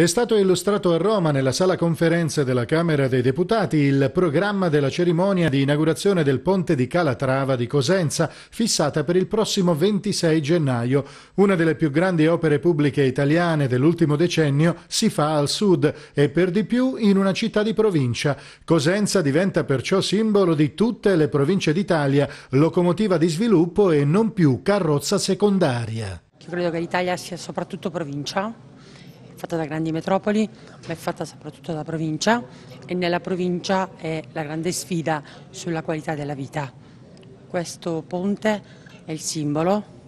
È stato illustrato a Roma, nella sala conferenze della Camera dei Deputati, il programma della cerimonia di inaugurazione del ponte di Calatrava di Cosenza, fissata per il prossimo 26 gennaio. Una delle più grandi opere pubbliche italiane dell'ultimo decennio si fa al sud e per di più in una città di provincia. Cosenza diventa perciò simbolo di tutte le province d'Italia, locomotiva di sviluppo e non più carrozza secondaria. Io credo che l'Italia sia soprattutto provincia fatta da grandi metropoli, ma è fatta soprattutto da provincia e nella provincia è la grande sfida sulla qualità della vita. Questo ponte è il simbolo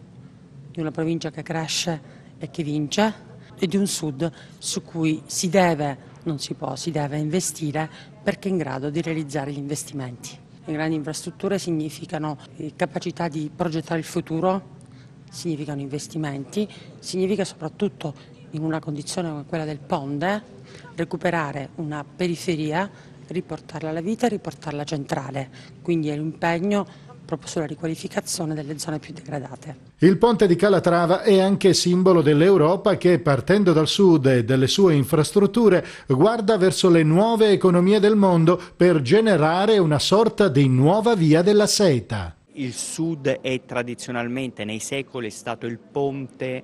di una provincia che cresce e che vince e di un sud su cui si deve, non si può, si deve investire perché è in grado di realizzare gli investimenti. Le grandi infrastrutture significano eh, capacità di progettare il futuro, significano investimenti, significa soprattutto in una condizione come quella del Ponde, recuperare una periferia, riportarla alla vita e riportarla centrale. Quindi è l'impegno proprio sulla riqualificazione delle zone più degradate. Il ponte di Calatrava è anche simbolo dell'Europa che, partendo dal sud e dalle sue infrastrutture, guarda verso le nuove economie del mondo per generare una sorta di nuova via della seta. Il sud è tradizionalmente nei secoli stato il ponte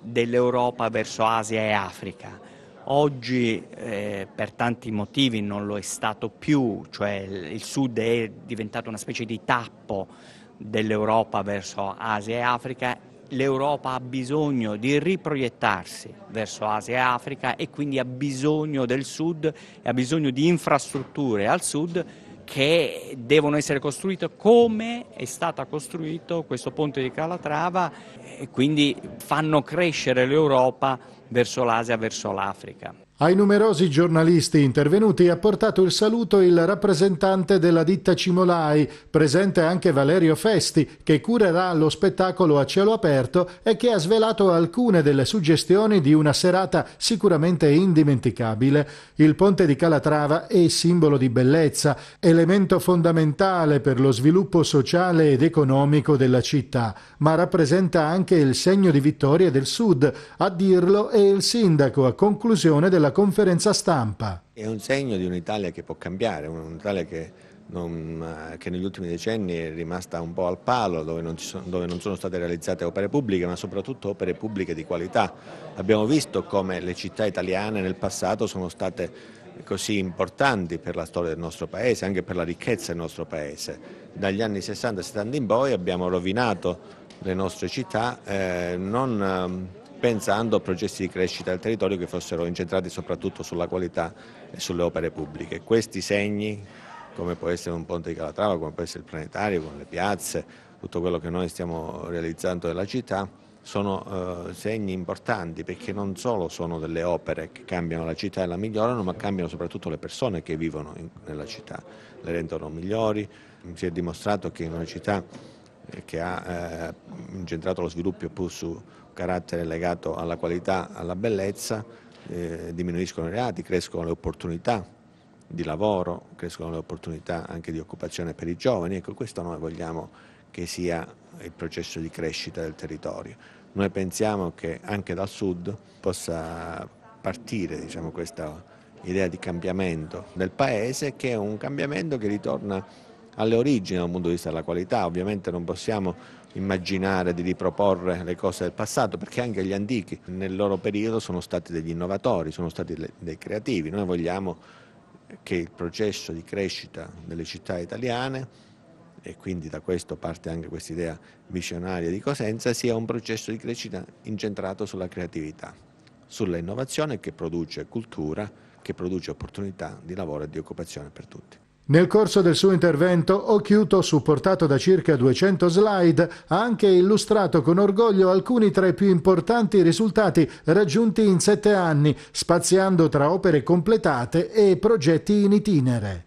dell'Europa verso Asia e Africa. Oggi eh, per tanti motivi non lo è stato più, cioè il sud è diventato una specie di tappo dell'Europa verso Asia e Africa l'Europa ha bisogno di riproiettarsi verso Asia e Africa e quindi ha bisogno del Sud e ha bisogno di infrastrutture al Sud che devono essere costruite come è stato costruito questo ponte di Calatrava e quindi fanno crescere l'Europa verso l'Asia, verso l'Africa. Ai numerosi giornalisti intervenuti ha portato il saluto il rappresentante della ditta Cimolai, presente anche Valerio Festi, che curerà lo spettacolo a cielo aperto e che ha svelato alcune delle suggestioni di una serata sicuramente indimenticabile. Il ponte di Calatrava è simbolo di bellezza, elemento fondamentale per lo sviluppo sociale ed economico della città, ma rappresenta anche il segno di vittoria del Sud. A dirlo è e il sindaco a conclusione della conferenza stampa. È un segno di un'Italia che può cambiare, un'Italia che, eh, che, negli ultimi decenni è rimasta un po' al palo, dove non, sono, dove non sono state realizzate opere pubbliche, ma soprattutto opere pubbliche di qualità. Abbiamo visto come le città italiane nel passato sono state così importanti per la storia del nostro paese, anche per la ricchezza del nostro paese. Dagli anni 60 e 70 in poi abbiamo rovinato le nostre città, eh, non, ehm, pensando a processi di crescita del territorio che fossero incentrati soprattutto sulla qualità e sulle opere pubbliche. Questi segni, come può essere un ponte di Calatrava, come può essere il planetario, con le piazze, tutto quello che noi stiamo realizzando nella città, sono eh, segni importanti perché non solo sono delle opere che cambiano la città e la migliorano, ma cambiano soprattutto le persone che vivono in, nella città, le rendono migliori. Si è dimostrato che in una città eh, che ha eh, incentrato lo sviluppo più su carattere legato alla qualità, alla bellezza, eh, diminuiscono i reati, crescono le opportunità di lavoro, crescono le opportunità anche di occupazione per i giovani, ecco questo noi vogliamo che sia il processo di crescita del territorio. Noi pensiamo che anche dal sud possa partire diciamo, questa idea di cambiamento del paese che è un cambiamento che ritorna alle origini dal punto di vista della qualità, ovviamente non possiamo immaginare di riproporre le cose del passato perché anche gli antichi nel loro periodo sono stati degli innovatori, sono stati dei creativi, noi vogliamo che il processo di crescita delle città italiane e quindi da questo parte anche questa idea visionaria di Cosenza, sia un processo di crescita incentrato sulla creatività, sulla innovazione che produce cultura, che produce opportunità di lavoro e di occupazione per tutti. Nel corso del suo intervento, Occhiuto, supportato da circa 200 slide, ha anche illustrato con orgoglio alcuni tra i più importanti risultati raggiunti in sette anni, spaziando tra opere completate e progetti in itinere.